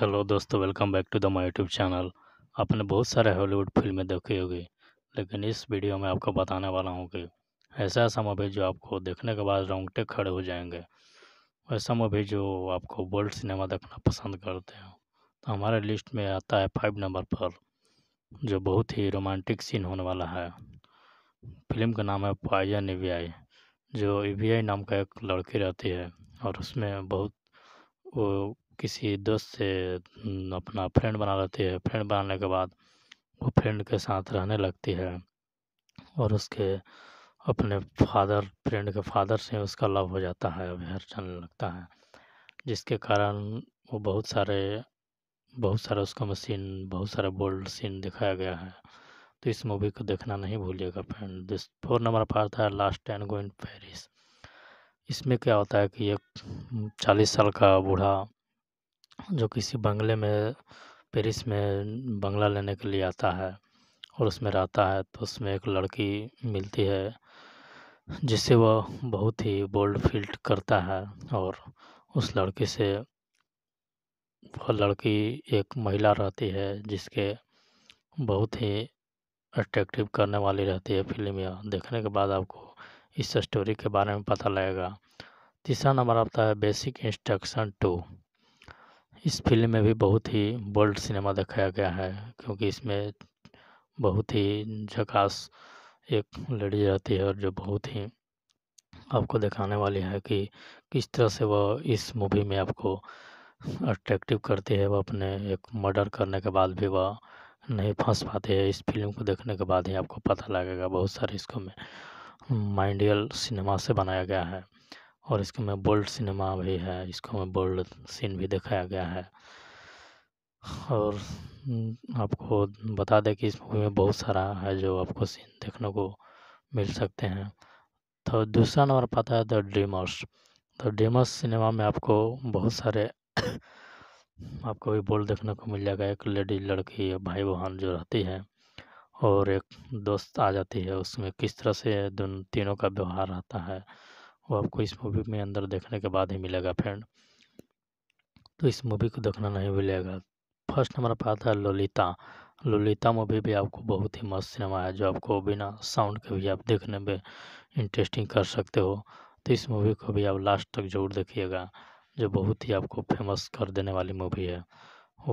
hello दोस्तों welcome back to the my YouTube channel आपने बहुत सारे हॉलीवुड फिल्में देखी होगी लेकिन इस वीडियो में आपको बताने वाला हूँ कि ऐसा ऐसा मूवी जो आपको देखने के बाद रोंगटे खड़े हो जाएंगे ऐसा मूवी जो आपको वर्ल्ड सिनेमा देखना पसंद करते हैं तो हमारे लिस्ट में आता है फाइव नंबर पर जो बहुत ही रोमांटिक सीन होने वाला है फिल्म का नाम है पायन ई जो ई e नाम का एक लड़की रहती है और उसमें बहुत वो किसी दोस्त से अपना फ्रेंड बना लेती है फ्रेंड बनाने के बाद वो फ्रेंड के साथ रहने लगती है और उसके अपने फादर फ्रेंड के फादर से उसका लव हो जाता है अफेयर चलने लगता है जिसके कारण वो बहुत सारे बहुत सारे उसका मशीन बहुत सारे बोल्ड सीन दिखाया गया है तो इस मूवी को देखना नहीं भूलिएगा फ्रेंड दिस फोर नंबर पर था last tango in Paris इसमें क्या होता है कि एक चालीस साल का बूढ़ा जो किसी बंगले में पेरिस में बंगला लेने के लिए आता है और उसमें रहता है तो उसमें एक लड़की मिलती है जिससे वह बहुत ही बोल्ड फील्ड करता है और उस लड़के से वह लड़की एक महिला रहती है जिसके बहुत ही अट्रैक्टिव करने वाली रहती है फिल्म यह देखने के बाद आपको इस स्टोरी के बारे में पता लगेगा तीसरा नंबर आता है बेसिक इंस्ट्रक्शन टू इस फिल्म में भी बहुत ही बोल्ड सिनेमा दिखाया गया है क्योंकि इसमें बहुत ही झकास एक लेडी रहती है और जो बहुत ही आपको दिखाने वाली है कि किस तरह से वह इस मूवी में आपको अट्रैक्टिव करती है वह अपने एक मर्डर करने के बाद भी वह नहीं फंस पाते है इस फिल्म को देखने के बाद ही आपको पता लगेगा बहुत सारे इसको में माइंडियल सिनेमा से बनाया गया है और इसके में बोल्ड सिनेमा भी है इसको में बोल्ड सीन भी दिखाया गया है और आपको बता दें कि इस मूवी में बहुत सारा है जो आपको सीन देखने को मिल सकते हैं तो दूसरा नंबर पता है the dreamers the dreamers cinema में आपको बहुत सारे आपको भी बोल्ड देखने को मिल जाएगा एक लेडी लड़की भाई बहन जो रहती है और एक दोस्त आ जाती है उसमें किस तरह से दोनों तीनों का व्यवहार रहता है वो आपको इस मूवी में अंदर देखने के बाद ही मिलेगा फ्रेंड तो इस मूवी को देखना नहीं मिलेगा फर्स्ट नंबर पर आता है ललिता ललिता मूवी भी आपको बहुत ही मस्त सिनेमा है जो आपको बिना साउंड के भी आप देखने में इंटरेस्टिंग कर सकते हो तो इस मूवी को भी आप लास्ट तक जरूर देखिएगा जो बहुत ही आपको फेमस कर देने वाली मूवी है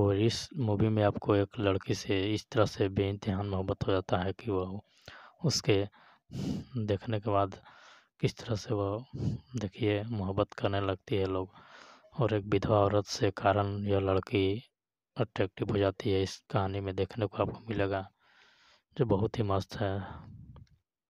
और इस मूवी में आपको एक लड़की से इस तरह से बेइंतहान मोहब्बत हो जाता है कि वह उसके देखने के बाद किस तरह से वह देखिए मोहब्बत करने लगती है लोग और एक विधवा औरत से कारण यह लड़की अट्रैक्टिव हो जाती है इस कहानी में देखने को आपको मिलेगा जो बहुत ही मस्त है